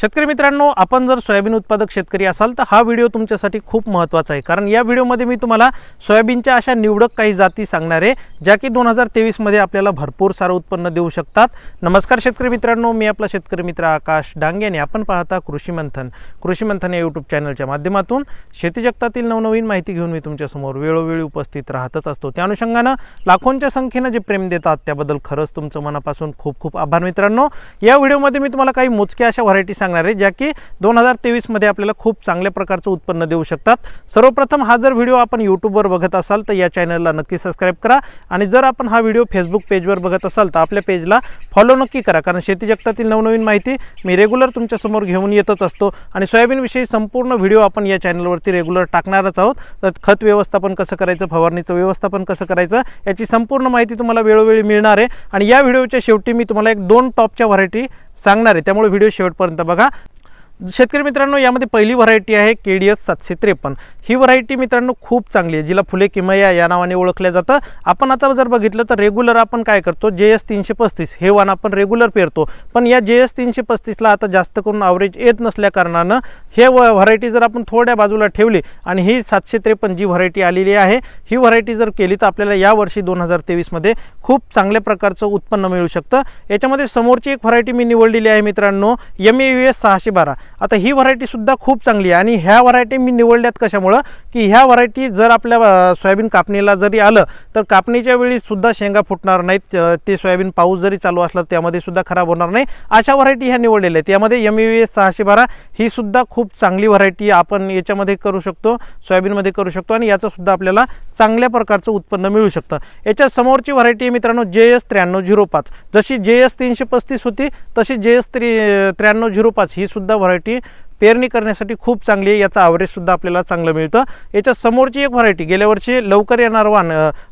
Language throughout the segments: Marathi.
शेतकरी मित्रांनो आपण जर सोयाबीन उत्पादक शेतकरी असाल तर हा व्हिडिओ तुमच्यासाठी खूप महत्त्वाचा आहे कारण या व्हिडिओमध्ये मी तुम्हाला सोयाबीनच्या अशा निवडक काही जाती सांगणार आहे ज्या की दोन हजार तेवीसमध्ये आपल्याला भरपूर सारं उत्पन्न देऊ शकतात नमस्कार शेतकरी मित्रांनो मी आपला शेतकरी मित्र आकाश डांगे आणि आपण पाहता कृषी मंथन कृषी मंथन या यूट्यूब चॅनलच्या माध्यमातून शेती जगतातील नवनवीन माहिती घेऊन मी तुमच्यासमोर वेळोवेळी उपस्थित राहतच असतो त्या अनुषंगानं लाखोंच्या संख्येनं जे प्रेम देतात त्याबद्दल खरंच तुमचं मनापासून खूप खूप आभार मित्रांनो या व्हिडिओमध्ये मी तुम्हाला काही मोजक्या अशा व्हरायटी सांगणार आहे ज्या की दोन हजार तेवीसमध्ये आपल्याला खूप चांगल्या प्रकारचं उत्पन्न देऊ शकतात सर्वप्रथम हा जर व्हिडिओ आपण यूट्यूबवर बघत असाल तर या चॅनलला नक्की सबस्क्राईब करा आणि जर आपण हा व्हिडिओ फेसबुक पेजवर बघत असाल तर आपल्या पेजला फॉलो नक्की करा कारण शेती जगतातील नवनवीन माहिती मी रेग्युलर तुमच्यासमोर घेऊन येतच असतो आणि सोयाबीनविषयी संपूर्ण व्हिडिओ आपण या चॅनलवरती रेग्युलर टाकणारच आहोत तर खत व्यवस्थापन कसं करायचं फवारणीचं व्यवस्थापन कसं करायचं याची संपूर्ण माहिती तुम्हाला वेळोवेळी मिळणार आहे आणि या व्हिडिओच्या शेवटी मी तुम्हाला एक दोन टॉपच्या व्हरायटी सांगणार आहे त्यामुळे व्हिडिओ शेवटपर्यंत बघा शेतकरी मित्रांनो यामध्ये पहिली व्हरायटी आहे के डी एस सातशे त्रेपन्न ही व्हरायटी मित्रांनो खूप चांगली आहे जिला फुले किमया या नावाने ओळखलं जातं आपण आता जर बघितलं तर रेग्युलर आपण काय करतो जे एस तीनशे पस्तीस हे वन आपण रेग्युलर पेरतो पण या जे एस तीनशे पस्तीसला आता जास्त करून ॲव्हरेज येत नसल्या कारणानं हे व्हरायटी जर आपण थोड्या बाजूला ठेवली आणि ही सातशे त्रेपन्न जी व्हरायटी आलेली आहे ही व्हरायटी जर केली तर आपल्याला यावर्षी दोन हजार तेवीसमध्ये खूप चांगल्या प्रकारचं उत्पन्न मिळू शकतं याच्यामध्ये समोरची एक व्हरायटी मी निवडलेली आहे मित्रांनो एम ए यू एस सहाशे बारा आता ही व्हरायटीसुद्धा खूप चांगली आहे आणि ह्या व्हरायटी मी निवडल्यात कशामुळं की ह्या व्हरायटी जर आपल्या सोयाबीन कापणीला जरी आलं तर कापणीच्या वेळीसुद्धा शेंगा फुटणार नाहीत ते सोयाबीन पाऊस जरी चालू असला त्यामध्ये सुद्धा खराब होणार नाही अशा व्हरायटी ह्या निवडलेल्या आहेत यामध्ये एम यू एस सहाशे बारा ही सुद्धा खूप चांगली व्हरायटी आपण याच्यामध्ये करू शकतो सोयाबीनमध्ये करू शकतो आणि याचंसुद्धा आपल्याला चांगल्या प्रकारचं उत्पन्न मिळू शकतं याच्या समोरची व्हरायटी मित्रांनो जे एस त्र्याण्णव झिरो पाच जशी जे एस तीनशे पस्तीस होती तशी जे एस त्र्याण्णव झिरो पाच ही सुद्धा व्हरायटी पेरणी करण्यासाठी खूप चांगली आहे याचा सुद्धा आपल्याला चांगलं मिळतं याच्या समोरची एक व्हरायटी गेल्या वर्षी लवकर येणार वान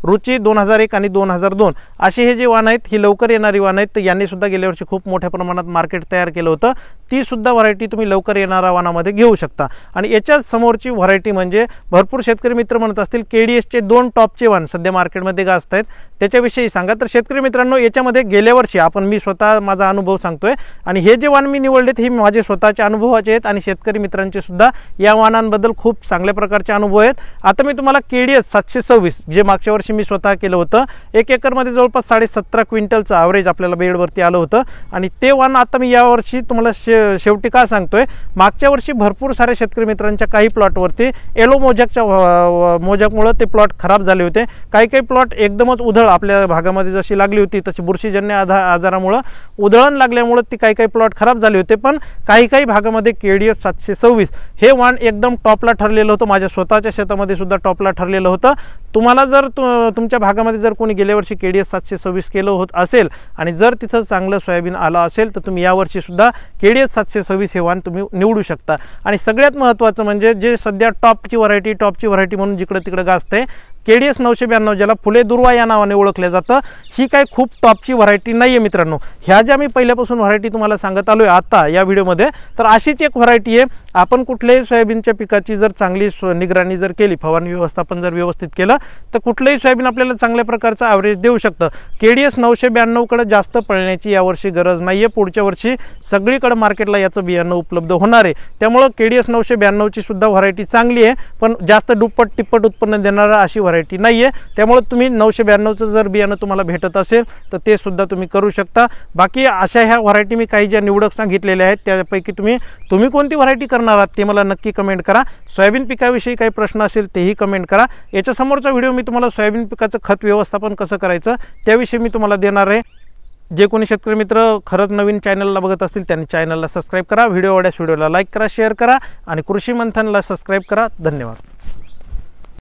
रुची दोन हजार एक आणि दोन हजार दोन असे हे जे वान आहेत ही लवकर येणारी वान आहेत तर सुद्धा गेल्या वर्षी खूप मोठ्या प्रमाणात मार्केट तयार केलं होतं ती सुद्धा व्हरायटी तुम्ही लवकर येणाऱ्या वानामध्ये घेऊ शकता आणि याच्याच समोरची व्हरायटी म्हणजे भरपूर शेतकरी मित्र म्हणत असतील के डी एसचे दोन टॉपचे वान सध्या मार्केटमध्ये गाजत आहेत त्याच्याविषयी सांगा तर शेतकरी मित्रांनो याच्यामध्ये गेल्या वर्षी आपण मी स्वतः माझा अनुभव सांगतोय आणि हे जे वाण मी निवडलेत हे माझे स्वतःचे अनुभवाचे आहेत आणि शेतकरी मित्रांचे सुद्धा या वाणांबद्दल खूप चांगल्या प्रकारचे अनुभव आहेत आता मी तुम्हाला डी एस सातशे सव्वीस जे मागच्या वर्षी मी स्वतः केलं होतं एक एकरमध्ये जवळपास साडे सतरा क्विंटलचं ॲव्हरेज आपल्याला बेडवरती आलं होतं आणि ते वाण आता मी यावर्षी तुम्हाला शे शेवटी का सांगतोय मागच्या वर्षी भरपूर साऱ्या शेतकरी मित्रांच्या काही प्लॉटवरती एलो मोजकच्या मोजकमुळं ते प्लॉट खराब झाले होते काही काही प्लॉट एकदमच उधळ आपल्या भागामध्ये जशी लागली होती तशी बुरशीजन्य आधा आजारामुळं उधळण लागल्यामुळं ती काही काही प्लॉट खराब झाले होते पण काही काही भागामध्ये के डी एस सातशे सव्वीस हे वाण एकदम टॉपला ठरलेलं होतं माझ्या स्वतःच्या शेतामध्ये सुद्धा टॉपला ठरलेलं होतं तुम्हाला जर तु तुमच्या भागामध्ये जर कोणी गेल्या वर्षी के डी एस सातशे सव्वीस केलं होत असेल आणि जर तिथं चांगलं सोयाबीन आलं असेल तर तुम्ही यावर्षीसुद्धा के डी एस सातशे सव्वीस हे वाहन तुम्ही निवडू शकता आणि सगळ्यात महत्त्वाचं म्हणजे जे सध्या टॉपची व्हरायटी टॉपची व्हरायटी म्हणून जिकडं तिकडं गाजते के डी एस नऊशे ब्याण्णव ज्याला फुले दुर्वा या नावाने ओळखलं जातं ही काय खूप टॉपची व्हरायटी नाही आहे मित्रांनो ह्या ज्या मी पहिल्यापासून व्हरायटी तुम्हाला सांगत आलो आहे आता या व्हिडिओमध्ये तर अशीच एक व्हरायटी आहे आपण कुठल्याही सोयाबीनच्या पिकाची जर चांगली निगराणी जर केली फवारणी व्यवस्थापन जर व्यवस्थित केलं तर कुठलंही सोयाबीन आपल्याला चांगल्या प्रकारचं ॲव्हरेज देऊ शकतं के डी एस नऊशे ब्याण्णवकडे जास्त पळण्याची यावर्षी गरज नाही आहे पुढच्या वर्षी सगळीकडे मार्केटला याचं बियाणं उपलब्ध होणार आहे त्यामुळं के डी एस नऊशे ब्याण्णवची सुद्धा व्हरायटी चांगली आहे पण जास्त दुप्पट तिप्पट उत्पन्न देणारा अशी व्हरायटी नाही आहे त्यामुळं तुम्ही नऊशे ब्याण्णवचं जर बियाणं तुम्हाला भेटत असेल तर ते सुद्धा तुम्ही करू शकता बाकी अशा ह्या व्हरायटी मी काही ज्या निवडक सांगितलेल्या आहेत त्यापैकी तुम्ही तुम्ही कोणती व्हरायटी करणार आहात ते मला नक्की कमेंट करा सोयाबीन पिकाविषयी काही प्रश्न असेल तेही कमेंट करा याच्यासमोरचा व्हिडिओ मी तुम्हाला सोयाबीन पिकाचं खत व्यवस्थापन कसं करायचं त्याविषयी मी तुम्हाला देणार आहे जे कोणी शेतकरी मित्र खरंच नवीन चॅनलला बघत असतील त्यांनी चॅनलला सबस्क्राईब करा व्हिडिओ आवड्यास व्हिडिओला लाईक करा शेअर करा आणि कृषी मंथनला सबस्क्राईब करा धन्यवाद